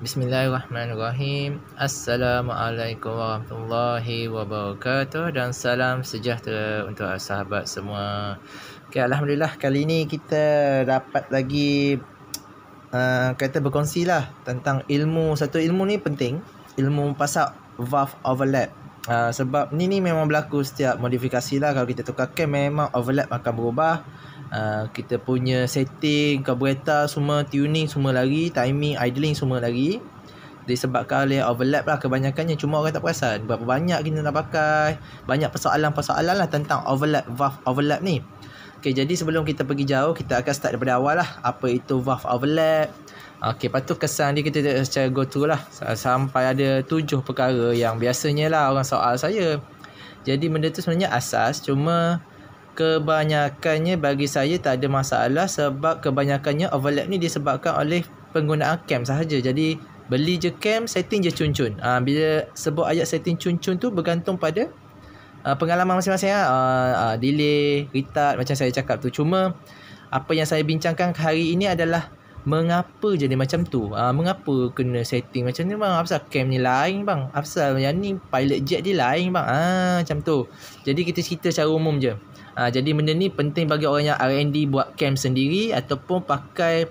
Bismillahirrahmanirrahim. Assalamualaikum warahmatullahi wabarakatuh dan salam sejahtera untuk sahabat semua. Okay, Alhamdulillah kali ini kita dapat lagi uh, kata berkongsi lah tentang ilmu. Satu ilmu ni penting. Ilmu pasal valve overlap. Uh, sebab ni ni memang berlaku setiap modifikasi lah Kalau kita tukar cam memang overlap akan berubah uh, Kita punya setting, carburetor semua, tuning semua lagi Timing, idling semua lagi Disebabkan oleh overlap lah kebanyakannya Cuma orang tak perasan Berapa banyak kita nak pakai Banyak persoalan-persoalan lah tentang overlap valve overlap ni Okay, jadi sebelum kita pergi jauh, kita akan start daripada awal lah. Apa itu valve overlap. Okay, lepas tu kesan dia kita secara go to lah. Sampai ada tujuh perkara yang biasanya lah orang soal saya. Jadi benda tu sebenarnya asas. Cuma kebanyakannya bagi saya tak ada masalah sebab kebanyakannya overlap ni disebabkan oleh penggunaan cam sahaja. Jadi beli je cam, setting je cun-cun. Ha, bila sebut ayat setting cun-cun tu bergantung pada uh, pengalaman masing-masing ah, uh, uh, delay, retard macam saya cakap tu. Cuma apa yang saya bincangkan hari ini adalah mengapa jadi macam tu? Uh, mengapa kena setting macam ni bang? Apa cam ni lain bang? Apa yang ni pilot jet dia lain bang? Ah macam tu. Jadi kita cerita secara umum je. Ha, jadi benda ni penting bagi orang yang R&D buat cam sendiri ataupun pakai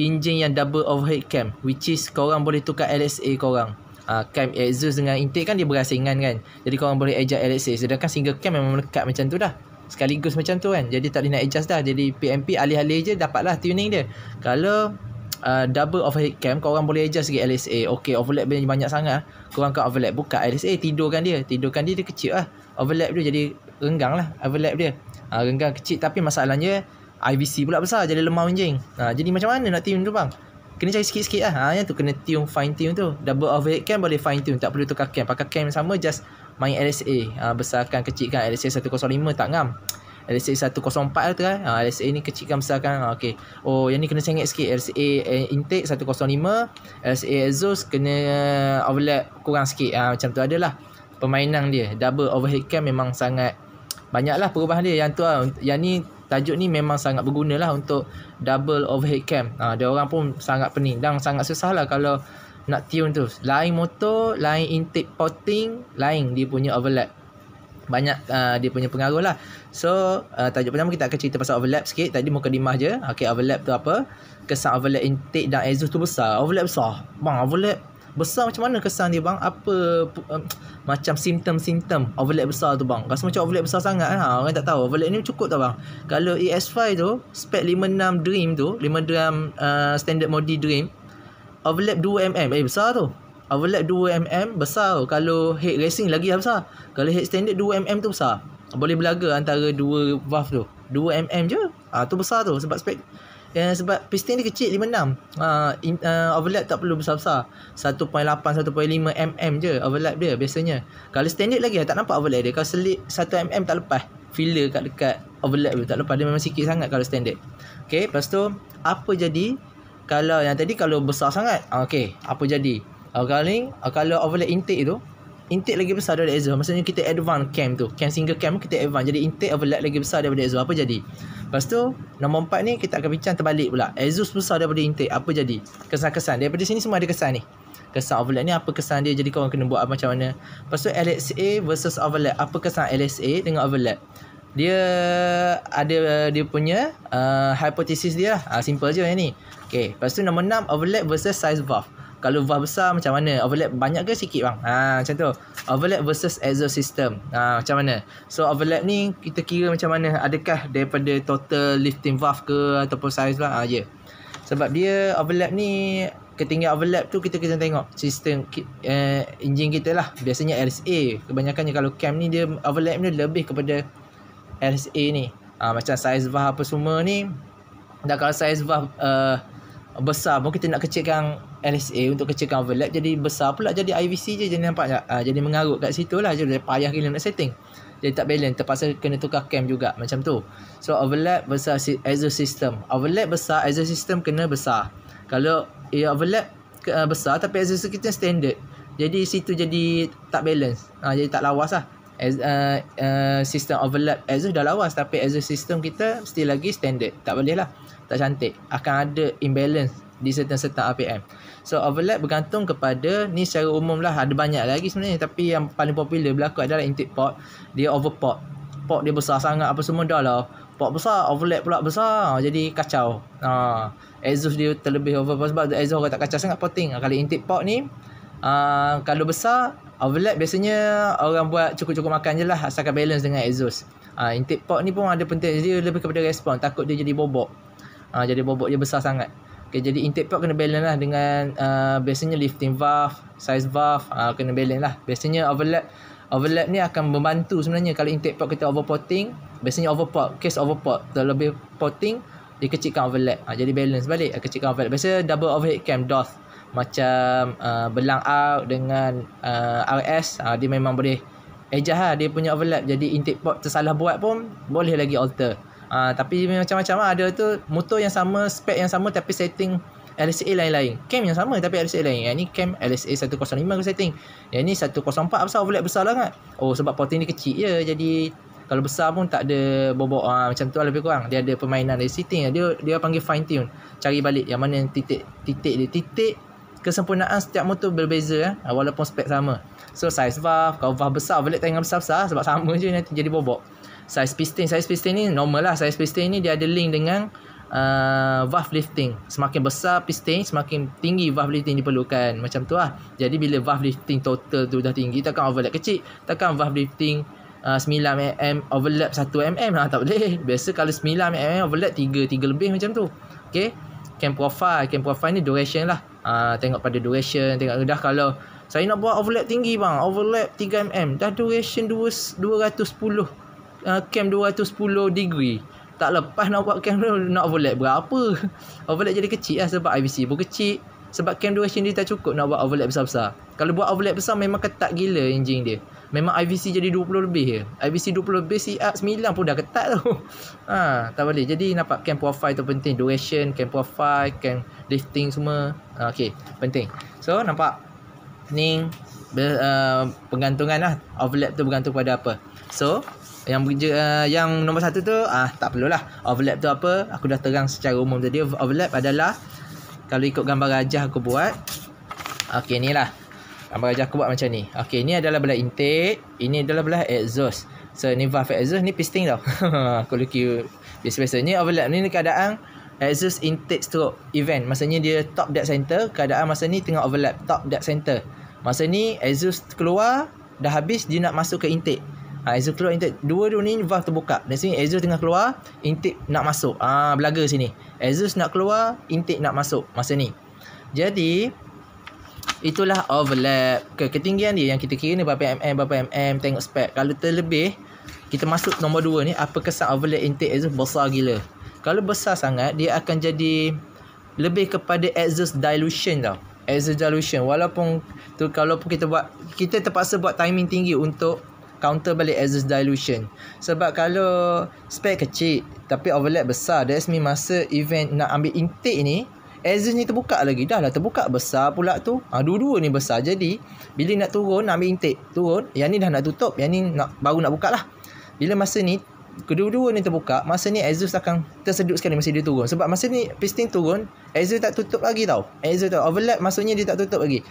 enjin yang double overhead cam which is korang boleh tukar LSA korang. Ah, cam uh, Exus dengan Intake kan dia berasingan kan Jadi korang boleh adjust LXS Sedangkan kan single cam memang melekat macam tu dah Sekaligus macam tu kan Jadi tak boleh nak adjust dah Jadi PMP alih-alih je dapatlah tuning dia Kalau uh, double overhead cam korang boleh adjust sikit LSA Okay overlap dia banyak sangat Korang kau overlap buka LSA Tidurkan dia Tidurkan dia dia kecil lah Overlap dia jadi renggang lah overlap dia uh, Renggang kecil tapi masalahnya IVC pula besar jadi lemah anjing uh, Jadi macam mana nak tune tu bang Kena cari sikit-sikit lah ha, Yang tu kena tune Fine tune tu Double overhead cam Boleh fine tune Tak perlu tukar cam Pakai cam yang sama Just main LSA ha, Besarkan kecilkan LSA 105 tak ngam LSA 104 lah tu kan eh. ha, LSA ni kecilkan besarkan ha, okay. Oh yang ni kena sengit sikit LSA eh, intake 105 LSA exhaust kena overlap kurang sikit ha, Macam tu adalah pemainan dia Double overhead cam memang sangat Banyak lah perubahan dia Yang tu lah Yang ni tajuk ni memang sangat berguna lah untuk double overhead cam. Ha, dia orang pun sangat pening dan sangat susah lah kalau nak tune tu. Lain motor, lain intake porting, lain dia punya overlap. Banyak uh, dia punya pengaruh lah. So, uh, tajuk pertama kita akan cerita pasal overlap sikit. Tadi muka dimah je. Okay, overlap tu apa? Kesan overlap intake dan exhaust tu besar. Overlap besar. Bang, overlap besar macam mana kesan dia bang apa um, macam simptom-simptom overlap besar tu bang rasa macam overlap besar sangat ha? orang tak tahu overlap ni cukup tak bang kalau ES5 tu spek 56 dream tu 5 dream uh, eh, standard modi dream overlap 2mm eh besar tu overlap 2mm besar tu kalau head racing lagi lah besar kalau head standard 2mm tu besar boleh berlaga antara dua valve tu 2mm je ah ha, tu besar tu sebab spek yang eh, sebab piston ni kecil 5.6 uh, ah, in, uh, Overlap tak perlu besar-besar 1.8, 1.5 mm je overlap dia biasanya Kalau standard lagi tak nampak overlap dia Kalau selip 1 mm tak lepas Filler kat dekat overlap tu tak lepas Dia memang sikit sangat kalau standard Okay, lepas tu Apa jadi Kalau yang tadi kalau besar sangat ah, Okay, apa jadi Kalau ni, kalau overlap intake tu intake lagi besar daripada Ezra maksudnya kita advance camp tu camp single camp kita advance jadi intake overlap lagi besar daripada Ezra apa jadi lepas tu nombor empat ni kita akan bincang terbalik pula Ezra besar daripada intake apa jadi kesan-kesan daripada sini semua ada kesan ni kesan overlap ni apa kesan dia jadi korang kena buat macam mana lepas tu LSA versus overlap apa kesan LSA dengan overlap dia ada dia punya uh, hypothesis dia lah. Uh, simple je yang ni. Okay. Lepas tu nombor 6, overlap versus size valve. Kalau valve besar macam mana? Overlap banyak ke sikit bang? Ha macam tu. Overlap versus exhaust system. Ha macam mana? So overlap ni kita kira macam mana? Adakah daripada total lifting valve ke ataupun size lah? Ha ya. Yeah. Sebab dia overlap ni ketinggian overlap tu kita kena tengok sistem uh, engine kita lah. Biasanya RSA. Kebanyakannya kalau cam ni dia overlap ni lebih kepada RSA ni. Ha, macam size valve apa semua ni dan kalau size valve uh, besar pun kita nak kecilkan LSA untuk kecilkan overlap jadi besar pula jadi IVC je jadi nampak tak uh, jadi mengarut kat situ lah jadi payah gila nak setting jadi tak balance terpaksa kena tukar cam juga macam tu so overlap besar exo system overlap besar exo system kena besar kalau ia ya, overlap uh, besar tapi exo system kita standard jadi situ jadi tak balance uh, jadi tak lawas lah As, uh, uh, sistem overlap exo dah lawas tapi exo system kita still lagi standard tak boleh lah tak cantik akan ada imbalance di certain setup RPM so overlap bergantung kepada ni secara umum lah ada banyak lagi sebenarnya tapi yang paling popular berlaku adalah intake port dia overport port dia besar sangat apa semua dah lah port besar overlap pula besar jadi kacau ha. exhaust dia terlebih overport sebab exhaust orang tak kacau sangat porting kalau intake port ni uh, kalau besar overlap biasanya orang buat cukup-cukup makan je lah asalkan balance dengan exhaust uh, intake port ni pun ada penting dia lebih kepada respon takut dia jadi bobok ha, Jadi bobot dia besar sangat okay, Jadi intake port kena balance lah Dengan uh, biasanya lifting valve Size valve ha, kena balance lah Biasanya overlap Overlap ni akan membantu sebenarnya Kalau intake port kita overpotting. Biasanya overport Case overport Terlebih potting, Dia kecilkan overlap ha, Jadi balance balik Kecilkan overlap Biasanya double overhead cam DOS Macam uh, belang out dengan uh, RS ha, Dia memang boleh Ejah lah dia punya overlap Jadi intake port tersalah buat pun Boleh lagi alter Uh, tapi macam-macam lah Ada tu Motor yang sama Spek yang sama Tapi setting LSA lain-lain Cam yang sama Tapi LSA lain Yang ni cam LSA 105 aku setting Yang ni 104 besar Overlap besar lah kan Oh sebab porting ni kecil je Jadi Kalau besar pun tak ada Bobok uh, macam tu lah lebih kurang Dia ada permainan dari setting Dia dia panggil fine tune Cari balik Yang mana yang titik Titik dia Titik Kesempurnaan setiap motor berbeza eh? Ah, walaupun spek sama So size valve Kalau valve besar Overlap tengah besar-besar Sebab sama je nanti jadi bobok size piston size piston ni normal lah size piston ni dia ada link dengan uh, valve lifting semakin besar piston semakin tinggi valve lifting diperlukan macam tu lah jadi bila valve lifting total tu dah tinggi takkan overlap kecil takkan valve lifting uh, 9mm overlap 1mm lah tak boleh biasa kalau 9mm overlap 3 3 lebih macam tu ok cam profile cam profile ni duration lah uh, tengok pada duration tengok dah kalau saya nak buat overlap tinggi bang overlap 3mm dah duration 2, 210 Ah, cam 210 degree tak lepas nak buat cam tu nak overlap berapa overlap jadi kecil lah sebab IBC pun kecil sebab cam 200 ni tak cukup nak buat overlap besar-besar kalau buat overlap besar memang ketat gila enjin dia memang IBC jadi 20 lebih je IBC 20 lebih CR 9 pun dah ketat tu ha, tak boleh jadi nampak cam profile tu penting duration cam profile cam lifting semua ha, Okay penting so nampak ni uh, ah, penggantungan lah overlap tu bergantung pada apa so yang bekerja uh, yang nombor satu tu ah uh, tak perlulah overlap tu apa aku dah terang secara umum tadi overlap adalah kalau ikut gambar rajah aku buat okay ni lah gambar rajah aku buat macam ni Okay ni adalah belah intake ini adalah belah exhaust so ni valve exhaust ni piston tau aku look biasa-biasa ni overlap ni, ni keadaan exhaust intake stroke event maksudnya dia top dead center keadaan masa ni tengah overlap top dead center masa ni exhaust keluar dah habis dia nak masuk ke intake ha, Ezra keluar intake Dua-dua ni valve terbuka Dan sini Ezra tengah keluar Intake nak masuk Ah ha, Belaga sini Ezra nak keluar Intake nak masuk Masa ni Jadi Itulah overlap okay, Ketinggian dia yang kita kira ni Berapa mm Berapa mm Tengok spek Kalau terlebih Kita masuk nombor dua ni Apa kesan overlap intake Ezra besar gila Kalau besar sangat Dia akan jadi lebih kepada exhaust dilution tau Exhaust dilution Walaupun tu kalau pun kita buat Kita terpaksa buat timing tinggi Untuk counter balik excess dilution sebab kalau spare kecil tapi overlap besar that's mean masa event nak ambil intake ni excess ni terbuka lagi dah lah terbuka besar pula tu ha, dua-dua ni besar jadi bila nak turun nak ambil intake turun yang ni dah nak tutup yang ni nak, baru nak buka lah bila masa ni kedua-dua ni terbuka masa ni exhaust akan tersedut sekali masa dia turun sebab masa ni piston turun exhaust tak tutup lagi tau exhaust tu overlap maksudnya dia tak tutup lagi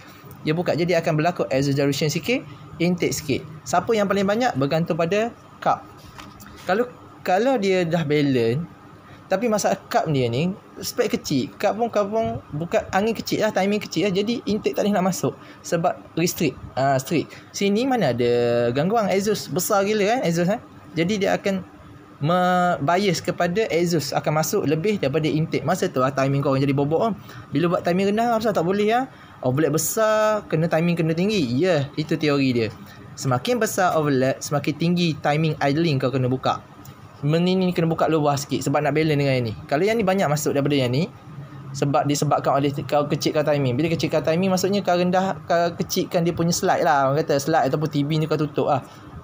dia buka jadi akan berlaku exhaust dilution sikit intake sikit. Siapa yang paling banyak bergantung pada cup. Kalau kalau dia dah balance tapi masa cup dia ni spek kecil. Cup pun cup pun buka angin kecil lah, timing kecil lah. Jadi intake tak boleh nak masuk sebab restrict. Ah uh, strict. Sini mana ada gangguan exhaust besar gila kan exhaust eh. Jadi dia akan me- bias kepada exhaust akan masuk lebih daripada intake masa tu lah timing korang jadi bobok kan bila buat timing rendah apa ah, tak boleh ya overlap besar kena timing kena tinggi ya yeah, itu teori dia semakin besar overlap semakin tinggi timing idling kau kena buka menini kena buka luar sikit sebab nak balance dengan yang ni kalau yang ni banyak masuk daripada yang ni sebab disebabkan oleh kau kecilkan timing bila kecilkan timing maksudnya kau rendah kau kecilkan dia punya slide lah orang kata slide ataupun TV ni kau tutup lah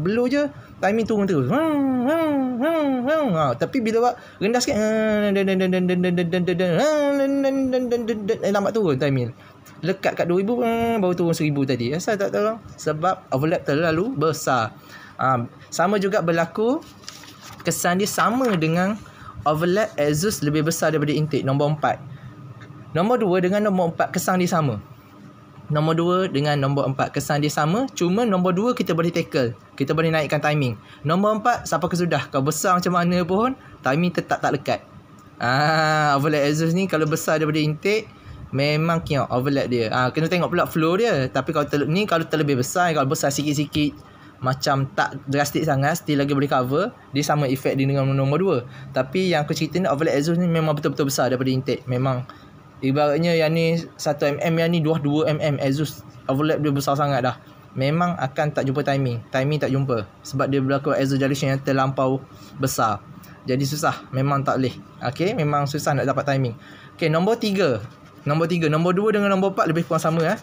blow je timing turun terus tapi bila buat rendah sikit lambat turun timing lekat kat 2000 baru turun 1000 tadi asal tak tahu sebab overlap terlalu besar sama juga berlaku kesan dia sama dengan overlap exhaust lebih besar daripada intake nombor 4 nombor 2 dengan nombor 4 kesan dia sama Nombor dua dengan nombor empat kesan dia sama Cuma nombor dua kita boleh tackle Kita boleh naikkan timing Nombor empat, siapa kesudah Kau besar macam mana pun Timing tetap tak lekat Ah, Overlap Asus ni kalau besar daripada intake Memang kiok overlap dia ah, Kena tengok pula flow dia Tapi kalau ter- ni kalau terlebih besar Kalau besar sikit-sikit macam tak drastik sangat Still lagi boleh cover Dia sama efek dengan nombor dua. Tapi yang aku cerita ni Overlap Exhaust ni memang betul-betul besar Daripada intake Memang Ibaratnya yang ni 1mm yang ni 2 mm Asus overlap dia besar sangat dah Memang akan tak jumpa timing Timing tak jumpa Sebab dia berlaku Asus dilation yang terlampau besar Jadi susah Memang tak boleh Okay memang susah nak dapat timing Okay nombor 3 Nombor 3 Nombor 2 dengan nombor 4 lebih kurang sama eh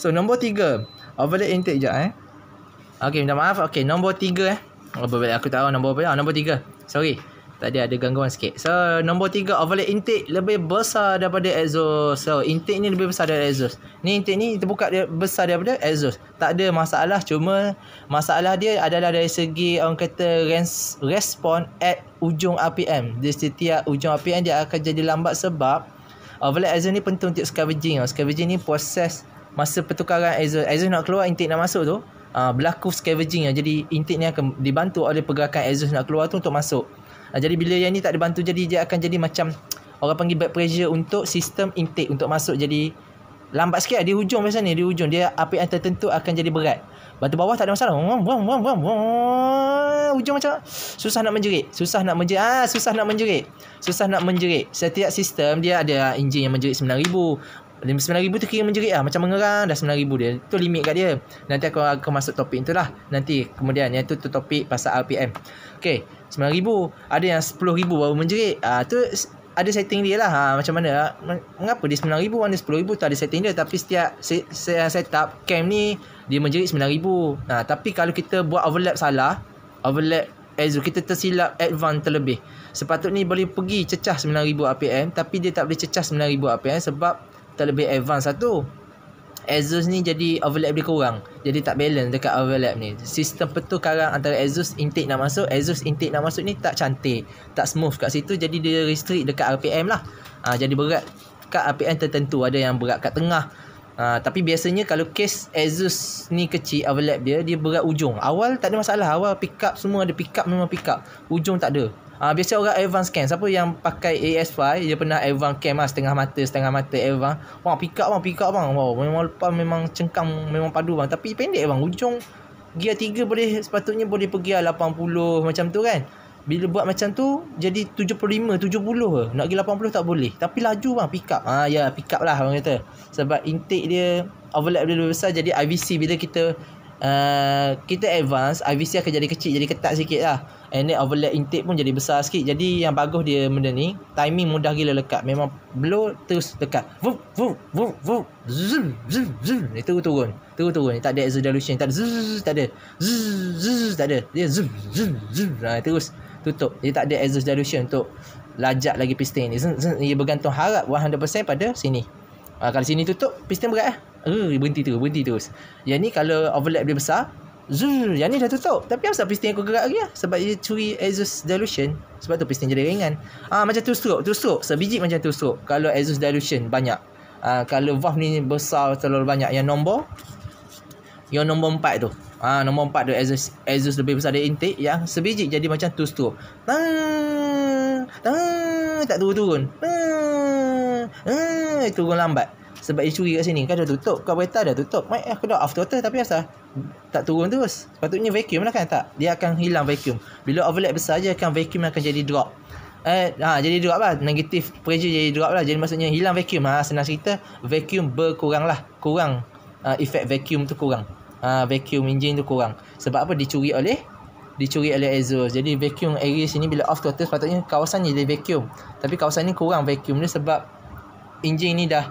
So nombor 3 Overlap intake je eh Okay minta maaf Okay nombor 3 eh Aku tak tahu nombor apa ya Nombor 3 Sorry tak ada gangguan sikit So nombor tiga Overlay intake Lebih besar daripada exhaust So intake ni lebih besar daripada exhaust Ni intake ni Kita buka dia besar daripada exhaust Tak ada masalah Cuma Masalah dia adalah dari segi Orang kata res- Respon At ujung RPM Di setiap ujung RPM Dia akan jadi lambat sebab Overlay exhaust ni penting untuk scavenging oh, Scavenging ni proses Masa pertukaran exhaust Exhaust nak keluar Intake nak masuk tu Uh, berlaku scavenging ya. Jadi intake ni akan dibantu oleh pergerakan exhaust nak keluar tu untuk masuk Uh, jadi bila yang ni tak dibantu jadi dia akan jadi macam orang panggil back pressure untuk sistem intake untuk masuk jadi lambat sikit lah. di hujung biasa ni di hujung dia api yang tertentu akan jadi berat. Batu bawah tak ada masalah. Wum, wum, wum, wum, Hujung macam susah nak menjerit, susah nak menjerit, ah susah nak menjerit. Susah nak menjerit. Setiap sistem dia ada ah, enjin yang menjerit 9000, rm ribu tu kira menjerit lah Macam mengerang Dah rm ribu dia Tu limit kat dia Nanti aku akan masuk topik tu lah Nanti kemudian Yang tu, tu topik pasal RPM Okay sembilan ribu Ada yang sepuluh ribu baru menjerit ha, Tu ada setting dia lah ha, Macam mana Mengapa dia RM9,000 Mana RM10,000 Tu ada setting dia Tapi setiap set, up Cam ni Dia menjerit sembilan ribu ha, Tapi kalau kita buat overlap salah Overlap Ezu kita tersilap advance terlebih Sepatutnya boleh pergi cecah 9000 RPM Tapi dia tak boleh cecah 9000 RPM Sebab tak lebih advance satu Asus ni jadi overlap dia kurang Jadi tak balance dekat overlap ni Sistem pertukaran antara Asus intake nak masuk Asus intake nak masuk ni tak cantik Tak smooth kat situ Jadi dia restrict dekat RPM lah ha, Jadi berat kat RPM tertentu Ada yang berat kat tengah ha, Tapi biasanya kalau case Asus ni kecil overlap dia Dia berat ujung Awal tak ada masalah Awal pick up semua ada pick up memang pick up Ujung tak ada uh, biasa orang advance scan. siapa yang pakai AS5 dia pernah advance cam lah setengah mata setengah mata advance bang pick up bang pick up bang wow memang lepas memang cengkam memang padu bang tapi pendek bang ujung gear 3 boleh sepatutnya boleh pergi lah 80 macam tu kan bila buat macam tu jadi 75 70 nak pergi 80 tak boleh tapi laju bang pick up ha, ya yeah, pick up lah bang kata sebab intake dia overlap dia lebih besar jadi IVC bila kita uh, kita advance IVC akan jadi kecil jadi ketat sikit lah and then overlap intake pun jadi besar sikit jadi yang bagus dia benda ni timing mudah gila lekat memang blow terus dekat. vup vup vup vup zzzz zzzz zzzz dia terus turun terus turun tak ada resolution tak ada zzzz tak ada zzzz tak ada dia zzzz zzzz nah, terus tutup dia tak ada resolution untuk lajak lagi piston ni zzzz dia bergantung harap 100% pada sini ah, kalau sini tutup piston berat lah Uh, berhenti tu berhenti tu, Yang ni kalau overlap dia besar, zzz, yang ni dah tutup. Tapi kenapa piston aku gerak lagi lah? Sebab dia curi exhaust dilution. Sebab tu piston jadi ringan. Ah uh, macam two stroke, two stroke. Sebiji macam two stroke. Kalau exhaust dilution banyak. Ah kalau valve ni besar terlalu banyak. Yang nombor, yang nombor empat tu. Ah uh, nombor empat tu exhaust, exhaust lebih besar dari intake. Yang sebiji jadi macam two stroke. Tang, tang, tak turun-turun. Hmm, hmm, turun lambat. Sebab isu kat sini Kan dah tutup Kau kereta dah tutup Mai aku dah off throttle Tapi asal Tak turun terus Sepatutnya vacuum lah kan tak Dia akan hilang vacuum Bila overlap besar je akan Vacuum akan jadi drop Eh, ha, jadi drop lah Negatif pressure jadi drop lah Jadi maksudnya hilang vacuum ha, Senang cerita Vacuum berkurang lah Kurang uh, ha, Efek vacuum tu kurang uh, Vacuum engine tu kurang Sebab apa dicuri oleh Dicuri oleh exhaust Jadi vacuum area sini Bila off throttle Sepatutnya kawasan ni dia vacuum Tapi kawasan ni kurang vacuum ni Sebab Engine ni dah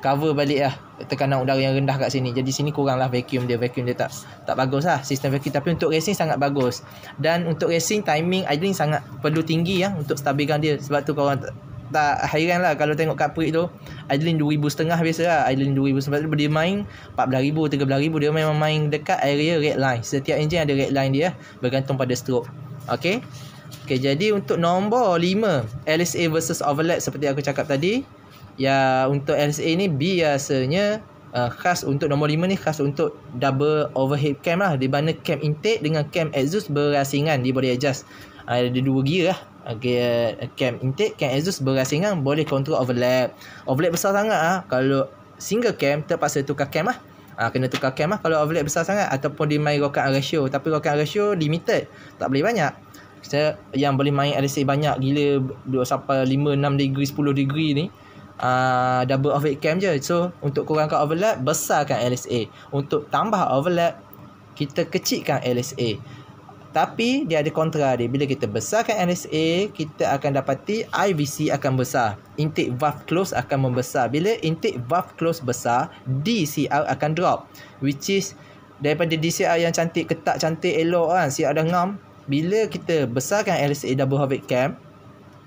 cover balik lah tekanan udara yang rendah kat sini jadi sini kurang lah vacuum dia vacuum dia tak tak bagus lah sistem vacuum tapi untuk racing sangat bagus dan untuk racing timing idling sangat perlu tinggi ya untuk stabilkan dia sebab tu korang tak, tak hairan lah kalau tengok kat perit tu idling 2,000 setengah biasa lah idling 2,000 sebab dia main 14,000 13,000 dia memang main dekat area red line setiap engine ada red line dia bergantung pada stroke Okay Okay, jadi untuk nombor 5 LSA versus overlap seperti aku cakap tadi Ya untuk LSA ni biasanya uh, khas untuk nombor 5 ni khas untuk double overhead cam lah Di mana cam intake dengan cam exhaust berasingan ah, di body adjust uh, Ada dua gear lah okay, uh, Cam intake, cam exhaust berasingan boleh control overlap Overlap besar sangat lah Kalau single cam terpaksa tukar cam lah Ha, kena tukar cam lah kalau overlap besar sangat ataupun dia main rokan ratio tapi rokan ratio limited tak boleh banyak kita yang boleh main LSA banyak gila sampai 5 6 degree 10 degree ni uh, double overhead cam je so untuk kurangkan overlap besarkan LSA untuk tambah overlap kita kecikkan LSA tapi dia ada kontra dia bila kita besarkan LSA kita akan dapati IVC akan besar intake valve close akan membesar bila intake valve close besar DCR akan drop which is daripada DCR yang cantik ketat cantik elok kan CR dah ngam bila kita besarkan LSA double overhead cam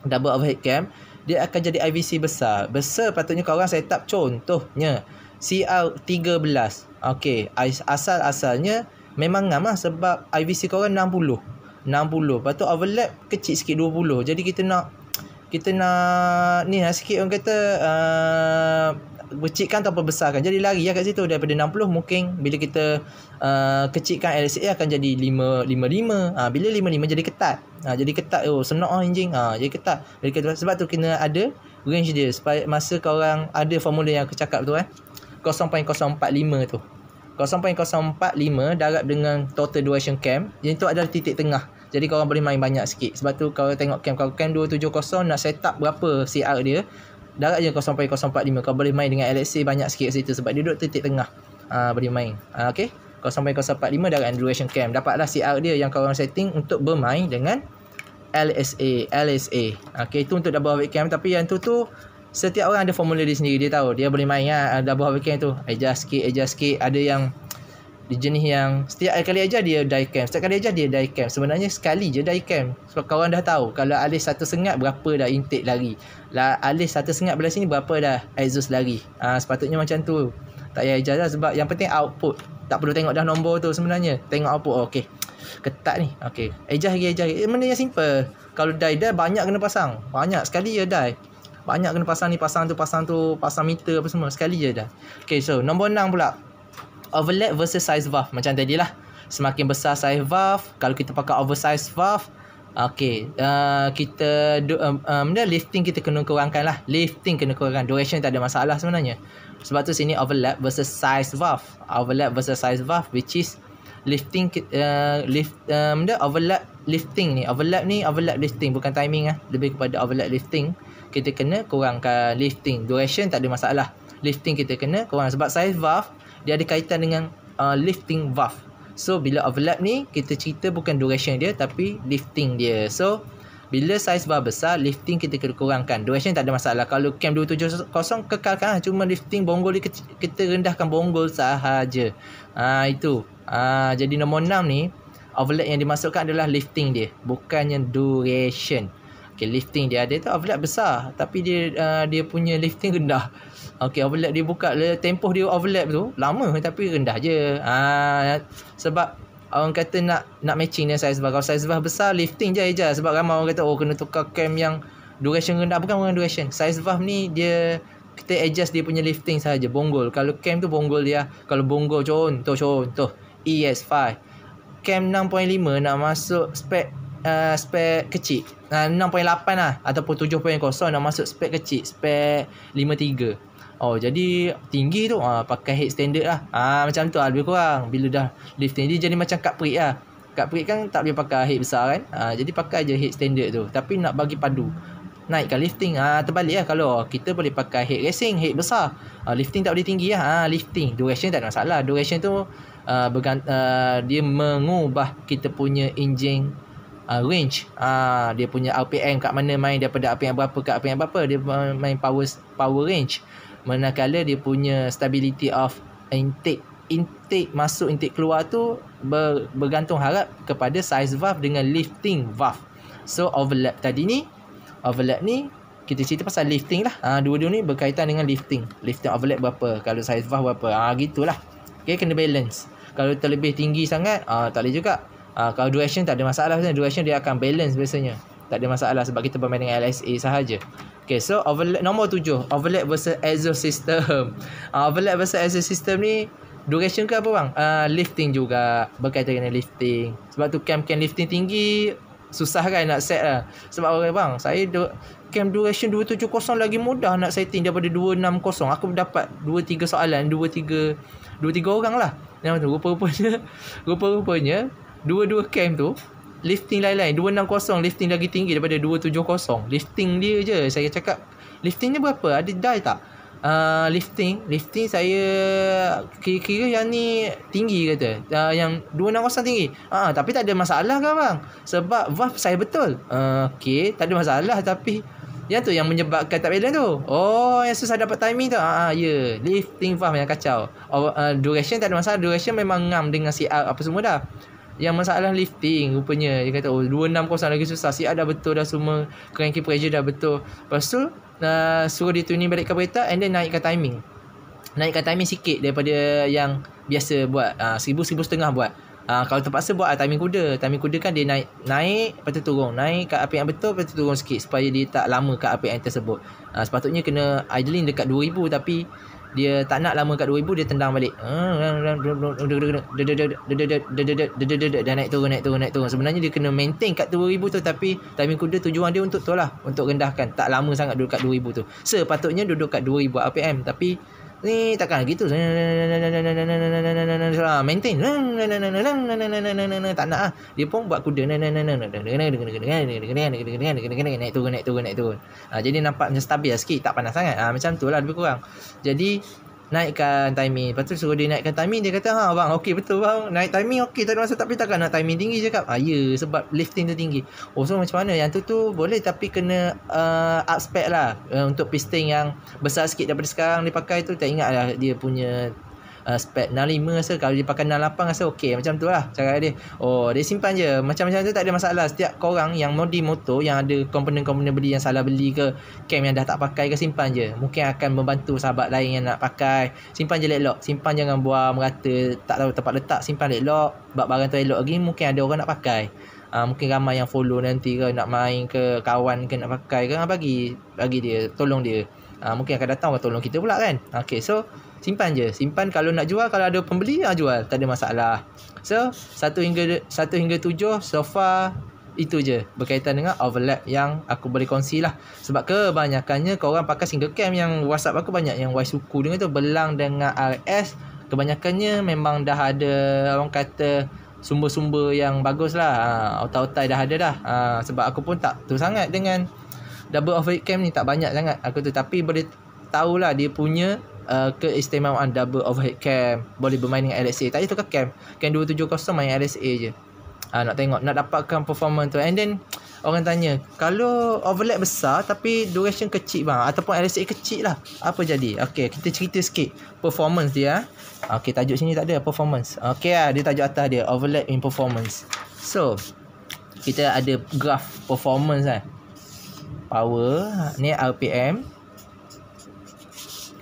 double overhead cam dia akan jadi IVC besar besar patutnya korang set up contohnya CR13 ok asal-asalnya memang ngam lah sebab IVC korang 60 60 lepas tu overlap kecil sikit 20 jadi kita nak kita nak ni lah sikit orang kata uh, kecilkan atau perbesarkan. Jadi lari lah kat situ daripada 60 mungkin bila kita uh, kecilkan LCA akan jadi 5 55. Ha, bila 55 jadi ketat. Ha, jadi ketat oh senok lah ah anjing. Ha, jadi ketat. Jadi ketat. sebab tu kena ada range dia supaya masa kau orang ada formula yang aku cakap tu eh. 0.045 tu. 0.045 darab dengan total duration camp jadi tu adalah titik tengah. Jadi kau orang boleh main banyak sikit. Sebab tu kau tengok camp kau cam 270 nak set up berapa CR dia. Darat je kau sampai 045 Kau boleh main dengan LXC banyak sikit kat situ Sebab dia duduk titik tengah uh, Boleh main uh, Okay Kau sampai 045 darat duration Camp Dapatlah CR dia yang kau orang setting Untuk bermain dengan LSA LSA Okay Itu untuk double webcam Tapi yang tu tu Setiap orang ada formula dia sendiri Dia tahu Dia boleh main ya, uh, double webcam tu Adjust sikit Adjust sikit Ada yang dia jenis yang setiap kali aja dia die camp, Setiap kali aja dia die camp. Sebenarnya sekali je die camp. Sebab kau dah tahu kalau alis satu sengat berapa dah intake lari. Lah alis satu sengat belah sini berapa dah exhaust lari. Ha, sepatutnya macam tu. Tak payah ajar lah sebab yang penting output. Tak perlu tengok dah nombor tu sebenarnya. Tengok output. Oh, okay. Ketat ni. Okay. Ejah lagi, ejah lagi. Eh, benda yang simple. Kalau die, dah banyak kena pasang. Banyak sekali je die. Banyak kena pasang ni, pasang tu, pasang tu, pasang meter apa semua. Sekali je dah. Okay, so nombor enam pula overlap versus size valve macam tadi lah. Semakin besar size valve, kalau kita pakai oversize valve, okay, uh, kita do, um, um, lifting kita kena kurangkan lah. Lifting kena kurangkan. Duration tak ada masalah sebenarnya. Sebab tu sini overlap versus size valve. Overlap versus size valve which is lifting uh, lift um, the overlap lifting ni overlap ni overlap lifting bukan timing ah lebih kepada overlap lifting kita kena kurangkan lifting duration tak ada masalah lifting kita kena kurang sebab size valve dia ada kaitan dengan uh, lifting valve. So bila overlap ni kita cerita bukan duration dia tapi lifting dia. So bila size bar besar, lifting kita kena kurangkan. Duration tak ada masalah. Kalau cam 270 kekalkan lah. Cuma lifting bonggol dia, kita rendahkan bonggol sahaja. Ha, itu. Ha, jadi nombor 6 ni, overlap yang dimasukkan adalah lifting dia. Bukannya duration. Okay, lifting dia ada tu overlap besar. Tapi dia uh, dia punya lifting rendah. Okey overlap dia buka tempoh dia overlap tu lama tapi rendah je. Ah sebab orang kata nak nak matching dengan saiz bar. Kalau size bar besar lifting je aja sebab ramai orang kata oh kena tukar cam yang duration rendah bukan bukan duration. Size bar ni dia kita adjust dia punya lifting saja bonggol. Kalau cam tu bonggol dia. Kalau bonggol contoh contoh ES5 cam 6.5 nak masuk spek uh, spek kecil. Uh, ah, 6.8 lah ataupun 7.0 nak masuk spek kecil, spek 53. Oh jadi tinggi tu ha, pakai head standard lah. Ah ha, macam tu ah ha, lebih kurang bila dah lift tinggi jadi macam cup prick lah. Cup prick kan tak boleh pakai head besar kan. Ah ha, jadi pakai je head standard tu tapi nak bagi padu. Naikkan lifting ah ha, terbalik lah kalau kita boleh pakai head racing head besar. Ha, lifting tak boleh tinggi lah. Ah ha, lifting duration tak ada masalah. Duration tu ah uh, bergan- uh, dia mengubah kita punya engine uh, range ah uh, dia punya RPM kat mana main daripada RPM berapa kat RPM berapa dia main power power range manakala dia punya stability of intake intake masuk intake keluar tu ber, bergantung harap kepada size valve dengan lifting valve so overlap tadi ni overlap ni kita cerita pasal lifting lah ha, dua-dua ni berkaitan dengan lifting lifting overlap berapa kalau size valve berapa ha, gitulah okay, kena balance kalau terlebih tinggi sangat ha, tak boleh juga ha, kalau duration tak ada masalah duration dia akan balance biasanya tak ada masalah sebab kita bermain dengan LSA sahaja Okay so overlap nombor tujuh Overlap versus exhaust system uh, Overlap versus exhaust ni Duration ke apa bang? Uh, lifting juga Berkaitan dengan lifting Sebab tu camp cam lifting tinggi Susah kan nak set lah Sebab orang okay, bang Saya do camp duration 270 lagi mudah nak setting daripada 260 Aku dapat 2-3 soalan 2-3 2-3 orang lah Yang tu rupa-rupanya Rupa-rupanya Dua-dua camp tu lifting lain-lain 260 lifting lagi tinggi daripada 270 lifting dia je saya cakap liftingnya berapa ada die tak uh, lifting lifting saya kira-kira yang ni tinggi kata uh, yang 260 tinggi uh, tapi tak ada masalah ke bang sebab valve saya betul uh, okay, tak ada masalah tapi yang tu yang menyebabkan tak balance tu Oh yang susah dapat timing tu Haa ah, ya yeah. Lifting valve yang kacau oh, uh, Duration tak ada masalah Duration memang ngam dengan CR apa semua dah yang masalah lifting rupanya dia kata oh 260 lagi susah si ada betul dah semua cranking pressure dah betul lepas tu uh, suruh dia tuning balik ke kereta and then naikkan timing naikkan timing sikit daripada yang biasa buat uh, seribu seribu setengah buat uh, kalau terpaksa buat uh, timing kuda timing kuda kan dia naik naik lepas tu turun naik kat apa yang betul lepas tu turun sikit supaya dia tak lama kat apa yang tersebut uh, sepatutnya kena idling dekat 2000 tapi dia tak nak lama kat 2000 dia tendang balik. Dan naik turun naik turun naik turun. Sebenarnya dia kena maintain kat 2000 tu tapi timing kuda tujuan dia untuk tu lah untuk rendahkan tak lama sangat duduk kat 2000 tu. Sepatutnya duduk kat 2000 RPM tapi ni takkan lah gitu maintain tak nak ah dia pun buat kuda naik turun naik turun naik turun ah, jadi nampak macam stabil lah sikit tak panas sangat ah, macam tu lah lebih kurang jadi naikkan timing. Lepas tu suruh dia naikkan timing, dia kata, ha bang, okey betul bang. Naik timing, okey. Tak ada masa tak payah takkan nak timing tinggi je kap. Ha, ah, ya, sebab lifting tu tinggi. Oh, so macam mana? Yang tu tu boleh tapi kena uh, up spec lah. Uh, untuk piston yang besar sikit daripada sekarang dia pakai tu, tak ingat lah dia punya uh, spec 65 rasa kalau dia pakai 68 rasa okey macam tu lah cara dia oh dia simpan je macam-macam tu tak ada masalah setiap korang yang modi motor yang ada komponen-komponen beli yang salah beli ke cam yang dah tak pakai ke simpan je mungkin akan membantu sahabat lain yang nak pakai simpan je lelok simpan jangan buang merata tak tahu tempat letak simpan lelok sebab barang tu elok lagi mungkin ada orang nak pakai Uh, mungkin ramai yang follow nanti ke nak main ke kawan ke nak pakai ke ah, bagi bagi dia tolong dia uh, mungkin akan datang orang tolong kita pula kan okey so simpan je simpan kalau nak jual kalau ada pembeli ah jual tak ada masalah so satu hingga satu hingga tujuh so far itu je berkaitan dengan overlap yang aku boleh kongsi lah sebab kebanyakannya korang pakai single cam yang whatsapp aku banyak yang Y suku dengan tu belang dengan RS kebanyakannya memang dah ada orang kata sumber-sumber yang bagus lah ha, ah, otai-otai dah ada dah ha, sebab aku pun tak tu sangat dengan double overhead cam ni tak banyak sangat aku tu tapi boleh tahulah dia punya uh, keistimewaan double overhead cam boleh bermain dengan LSA tak itu ke cam cam 270 main LSA je uh, nak tengok nak dapatkan performance tu and then orang tanya kalau overlap besar tapi duration kecil bang ataupun LSA kecil lah apa jadi okey kita cerita sikit performance dia ah. okey tajuk sini tak ada performance okey ah dia tajuk atas dia overlap in performance so kita ada graph performance lah. power ni RPM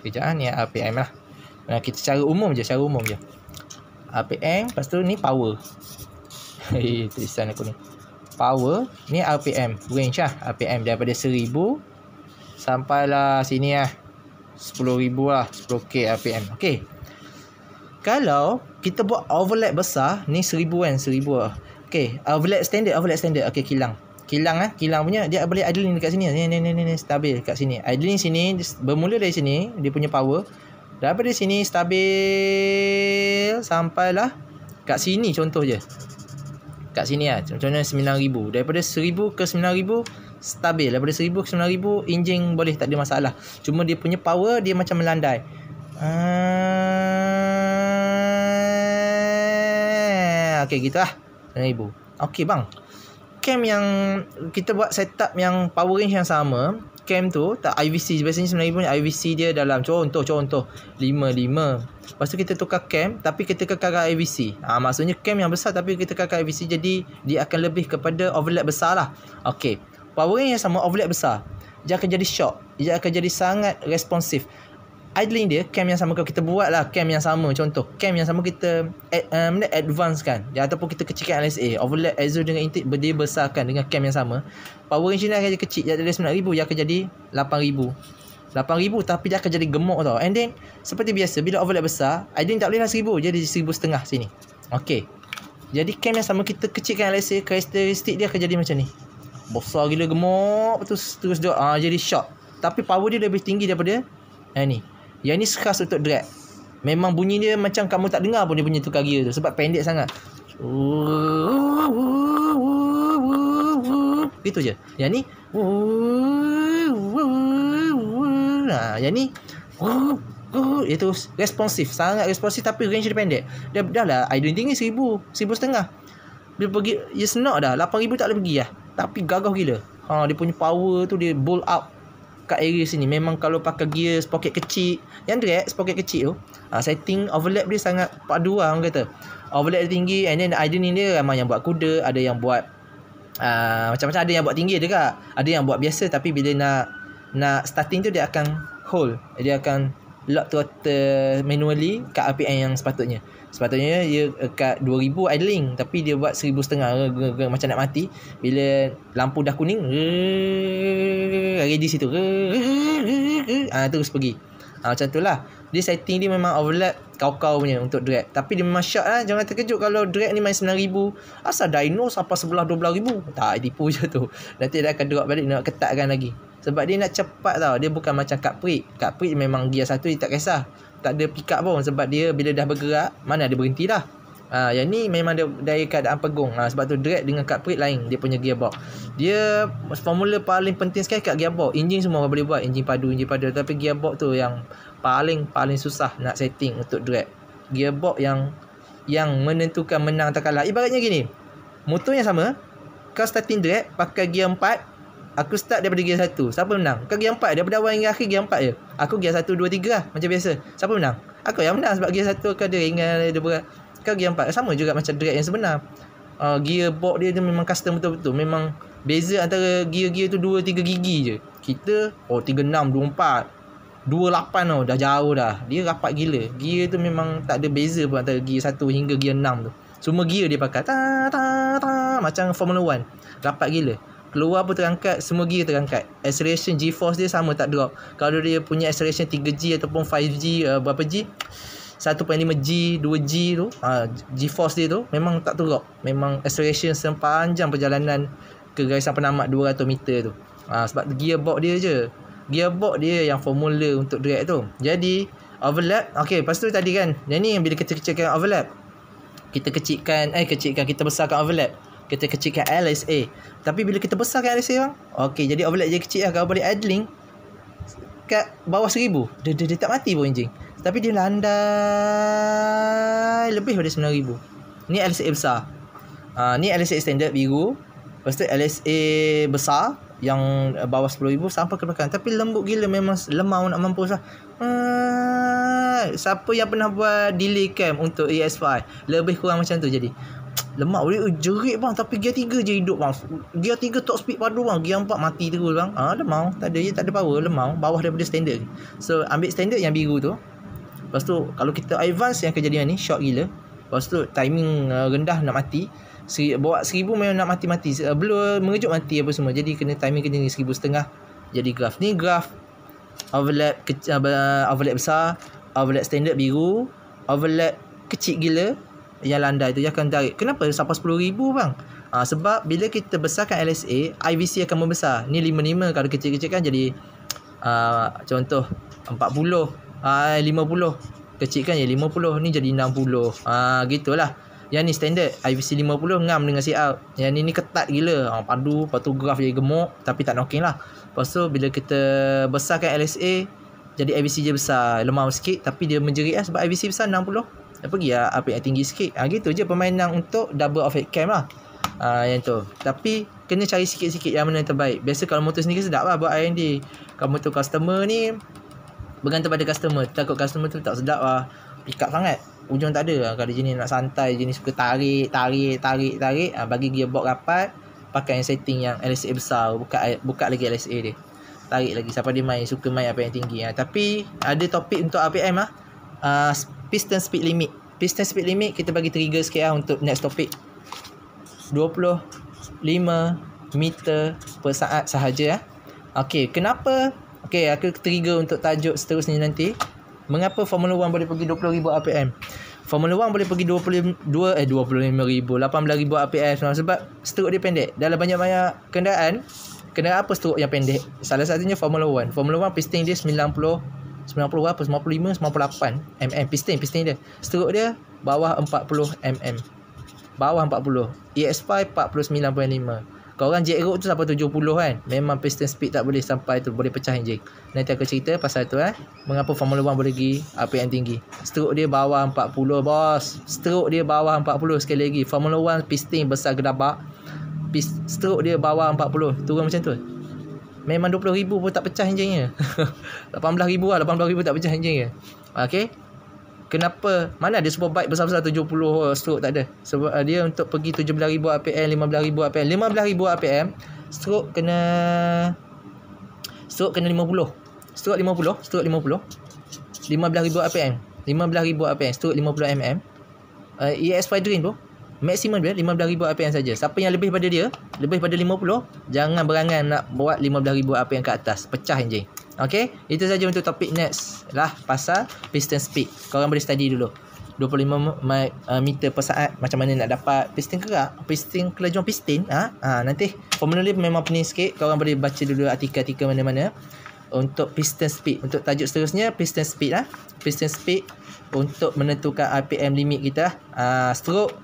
kejap ya, ni RPM lah Nah kita secara umum je secara umum je RPM lepas tu ni power eh tulisan aku ni power ni RPM range lah RPM daripada seribu sampailah lah sini lah ribu lah sepuluh k RPM Okay. kalau kita buat overlap besar ni seribu kan seribu lah Okay, overlap standard overlap standard Okay, kilang kilang ah kilang punya dia boleh idling dekat sini ni ni ni ni stabil dekat sini idling sini bermula dari sini dia punya power daripada sini stabil sampailah kat sini contoh je kat sini ah contohnya 9000 daripada 1000 ke 9000 stabil daripada 1000 ke 9000 enjin boleh tak ada masalah cuma dia punya power dia macam melandai Uh, ah, okay gitulah lah 9000 Okay bang cam yang kita buat setup yang power range yang sama cam tu tak IVC biasanya sebenarnya pun IVC dia dalam contoh contoh 5 5 lepas tu kita tukar cam tapi kita kekalkan IVC ha, ah, maksudnya cam yang besar tapi kita kekalkan IVC jadi dia akan lebih kepada overlap besar lah ok power range yang sama overlap besar dia akan jadi shock dia akan jadi sangat responsif idling dia camp yang sama kita buat lah camp yang sama contoh camp yang sama kita ad, um, advance kan ya, ataupun kita kecilkan LSA overlap Azure dengan intake dia besarkan dengan camp yang sama power engineer akan jadi kecil ya, dari 9,000 dia akan jadi 8,000 8,000 tapi dia akan jadi gemuk tau and then seperti biasa bila overlap besar idling tak boleh lah 1,000 jadi 1,500 setengah sini okay jadi camp yang sama kita kecilkan LSA karakteristik dia akan jadi macam ni besar gila gemuk terus terus dia, ha, jadi short tapi power dia lebih tinggi daripada yang eh, ni yang ni khas untuk drag Memang bunyi dia macam kamu tak dengar pun dia punya tukar gear tu Sebab pendek sangat Itu je Yang ni nah, ha, Yang ni Itu responsif Sangat responsif tapi range dia pendek Dah, dah lah Idling tinggi seribu Seribu setengah Dia pergi It's not dah Lapan ribu tak boleh pergi lah Tapi gagah gila ha, Dia punya power tu Dia bull up kat area sini memang kalau pakai gear sprocket kecil yang drag sprocket kecil tu ha, setting overlap dia sangat padu lah orang kata overlap dia tinggi and then ada ni dia ramai yang buat kuda ada yang buat uh, macam-macam ada yang buat tinggi juga ada yang buat biasa tapi bila nak nak starting tu dia akan hold dia akan lock throttle manually kat RPM yang sepatutnya Sepatutnya dia eh, kat 2000 idling tapi dia buat 1000 setengah macam nak mati bila lampu dah kuning lagi di situ ah terus pergi ah macam lah. dia setting dia memang overlap kau-kau punya untuk drag tapi dia memang syak lah jangan terkejut kalau drag ni main 9000 asal dino sampai sebelah 12000 tak tipu je tu nanti dia akan drop balik nak ketatkan lagi sebab dia nak cepat tau dia bukan macam cut prick cut prick memang gear satu dia tak kisah tak ada pick up pun sebab dia bila dah bergerak mana dia berhenti lah ha, yang ni memang dia dari keadaan pegung ha, sebab tu drag dengan cut plate lain dia punya gearbox dia formula paling penting sekali kat gearbox enjin semua boleh buat enjin padu enjin padu tapi gearbox tu yang paling paling susah nak setting untuk drag gearbox yang yang menentukan menang tak kalah ibaratnya gini motor yang sama kau starting drag pakai gear Aku start daripada gear 1 Siapa menang? Kau gear 4 Daripada awal hingga akhir gear 4 je Aku gear 1, 2, 3 lah Macam biasa Siapa menang? Aku yang menang sebab gear 1 Aku ada ringan ada berat Kau gear 4 Sama juga macam drag yang sebenar uh, Gear box dia tu memang custom betul-betul Memang Beza antara gear-gear tu 2, 3 gigi je Kita Oh 3, 6, 2, 4 2, 8 tau oh, Dah jauh dah Dia rapat gila Gear tu memang tak ada beza pun Antara gear 1 hingga gear 6 tu Semua gear dia pakai ta ta ta Macam Formula 1 Rapat gila keluar pun terangkat semua gear terangkat acceleration g-force dia sama tak drop kalau dia punya acceleration 3g ataupun 5g uh, eh, berapa g 1.5G, 2G tu, uh, G-Force dia tu memang tak turut. Memang acceleration sepanjang perjalanan ke garisan penamat 200 meter tu. Uh, sebab gearbox dia je. Gearbox dia yang formula untuk drag tu. Jadi, overlap. Okay, lepas tu tadi kan. Yang ni bila kita kecilkan overlap. Kita kecilkan, eh kecilkan, kita besarkan overlap. Kita kecilkan LSA. Tapi bila kita besar kan RSA bang Okay jadi overlap je kecil lah Kalau boleh idling Kat bawah seribu dia, dia, dia, tak mati pun enjing Tapi dia landai Lebih daripada sembilan ribu Ni LSA besar uh, Ni LSA standard biru Lepas tu LSA besar Yang bawah sepuluh ribu Sampai ke belakang Tapi lembut gila memang lemah nak mampus lah hmm, Siapa yang pernah buat delay cam untuk ES5 Lebih kurang macam tu jadi lemak boleh eh, jerit bang tapi gear 3 je hidup bang gear 3 top speed padu bang gear 4 mati terus bang ah ha, lemau tak ada je tak ada power lemau bawah daripada standard so ambil standard yang biru tu lepas tu kalau kita advance yang kejadian ni shock gila lepas tu timing uh, rendah nak mati Seri, bawa 1000 memang nak mati-mati uh, blur mengejut mati apa semua jadi kena timing kena ni 1000 setengah jadi graf ni graf, overlap ke, uh, overlap besar overlap standard biru overlap kecil gila yang landai tu dia akan tarik. Kenapa sampai 10,000 bang? Ha, sebab bila kita besarkan LSA, IVC akan membesar. Ni 5,5 kalau kecil-kecil kan jadi uh, contoh 40, uh, 50. Kecil kan ya 50, ni jadi 60. Uh, ah, gitulah. Yang ni standard IVC 50 ngam dengan si CR. Yang ni ni ketat gila. Ha, padu, lepas tu graf jadi gemuk tapi tak knocking lah. Lepas tu bila kita besarkan LSA, jadi IVC je besar. Lemah sikit tapi dia menjerit lah sebab IVC besar 60 apa dia apa ah, ah, tinggi sikit ah gitu je permainan untuk double of head cam lah ah yang tu tapi kena cari sikit-sikit yang mana yang terbaik biasa kalau motor sendiri sedap lah buat R&D kalau motor customer ni bergantung pada customer takut customer tu tak sedap lah pick up sangat ujung tak ada lah kalau jenis nak santai jenis suka tarik tarik tarik tarik ah bagi gearbox rapat pakai yang setting yang LSA besar buka buka lagi LSA dia tarik lagi siapa dia main suka main apa yang tinggi ah tapi ada topik untuk RPM ah Uh, piston speed limit piston speed limit kita bagi trigger sikit lah untuk next topic 25 meter per saat sahaja lah. Okey, kenapa? Okey, aku trigger untuk tajuk seterusnya nanti. Mengapa Formula 1 boleh pergi ribu RPM? Formula 1 boleh pergi 22 eh 25,000, 18,000 RPM semua sebab stroke dia pendek. Dalam banyak-banyak kenderaan, kenderaan apa stroke yang pendek? Salah satunya Formula 1. Formula 1 piston dia 90 apa 95 98 mm piston piston dia stroke dia bawah 40 mm bawah 40 EX5 49.5 kau orang jack tu sampai 70 kan memang piston speed tak boleh sampai tu boleh pecah enjin nanti aku cerita pasal tu eh mengapa formula 1 boleh pergi apa yang tinggi stroke dia bawah 40 bos stroke dia bawah 40 sekali lagi formula 1 piston besar gedabak Pist- stroke dia bawah 40 turun macam tu Memang RM20,000 pun tak pecah enjinnya RM18,000 lah RM18,000 tak pecah enjinnya Okay Kenapa Mana ada super bike besar-besar 70 stroke tak ada Sebab eh, dia untuk pergi 17,000 RPM 15,000 RPM 15,000 RPM Stroke kena Stroke kena 50 Stroke 50 Stroke 50 15,000 RPM 15,000 RPM Stroke 50 mm uh, ES Fire Drain tu maksimum dia 15000 RPM saja. Siapa yang lebih pada dia, lebih pada 50, jangan berangan nak buat 15000 RPM ke atas. Pecah je. Okay? itu saja untuk topik next lah pasal piston speed. Kau orang boleh study dulu. 25 my, uh, meter per saat macam mana nak dapat piston kerak piston kelajuan piston ah ha? ha, nanti formula dia memang pening sikit kau orang boleh baca dulu artikel-artikel mana-mana untuk piston speed untuk tajuk seterusnya piston speed ah ha? piston speed untuk menentukan RPM limit kita ah ha, stroke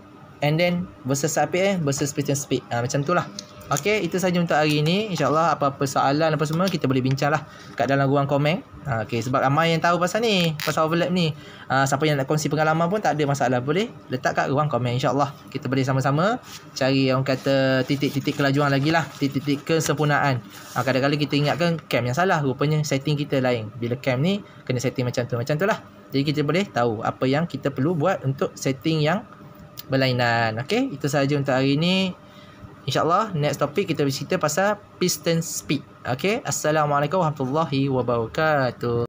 And then versus speed eh versus piston speed. Ha, ah, macam tu lah. Okay, itu sahaja untuk hari ini. InsyaAllah apa-apa soalan apa semua kita boleh bincang lah kat dalam ruang komen. Ha, okay, sebab ramai yang tahu pasal ni, pasal overlap ni. Ha, siapa yang nak kongsi pengalaman pun tak ada masalah. Boleh letak kat ruang komen insyaAllah. Kita boleh sama-sama cari orang kata titik-titik kelajuan lagi lah. Titik-titik kesempurnaan. Ha, kadang-kadang kita ingatkan cam yang salah. Rupanya setting kita lain. Bila cam ni kena setting macam tu. Macam tu lah. Jadi kita boleh tahu apa yang kita perlu buat untuk setting yang berlainan. Okay, itu sahaja untuk hari ini. InsyaAllah, next topik kita bercerita pasal piston speed. Okay, Assalamualaikum warahmatullahi wabarakatuh.